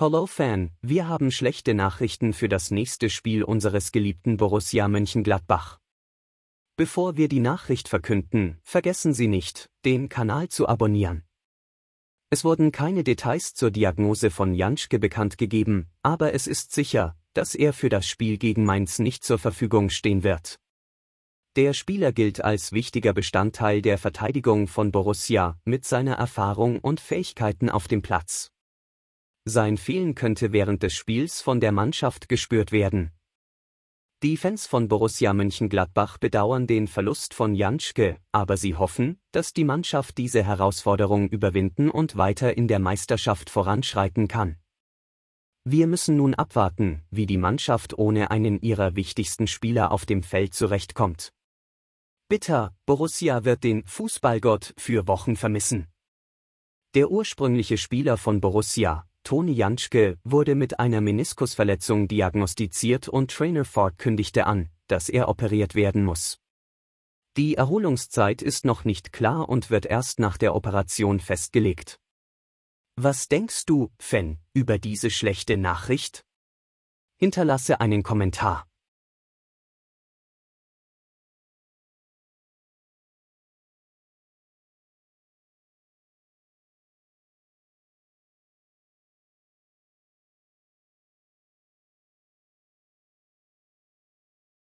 Hello Fan, wir haben schlechte Nachrichten für das nächste Spiel unseres geliebten Borussia Mönchengladbach. Bevor wir die Nachricht verkünden, vergessen Sie nicht, den Kanal zu abonnieren. Es wurden keine Details zur Diagnose von Janschke bekannt gegeben, aber es ist sicher, dass er für das Spiel gegen Mainz nicht zur Verfügung stehen wird. Der Spieler gilt als wichtiger Bestandteil der Verteidigung von Borussia mit seiner Erfahrung und Fähigkeiten auf dem Platz. Sein Fehlen könnte während des Spiels von der Mannschaft gespürt werden. Die Fans von Borussia Mönchengladbach bedauern den Verlust von Janschke, aber sie hoffen, dass die Mannschaft diese Herausforderung überwinden und weiter in der Meisterschaft voranschreiten kann. Wir müssen nun abwarten, wie die Mannschaft ohne einen ihrer wichtigsten Spieler auf dem Feld zurechtkommt. Bitter, Borussia wird den Fußballgott für Wochen vermissen. Der ursprüngliche Spieler von Borussia, Toni Janschke, wurde mit einer Meniskusverletzung diagnostiziert und Trainer Ford kündigte an, dass er operiert werden muss. Die Erholungszeit ist noch nicht klar und wird erst nach der Operation festgelegt. Was denkst du, Fan, über diese schlechte Nachricht? Hinterlasse einen Kommentar.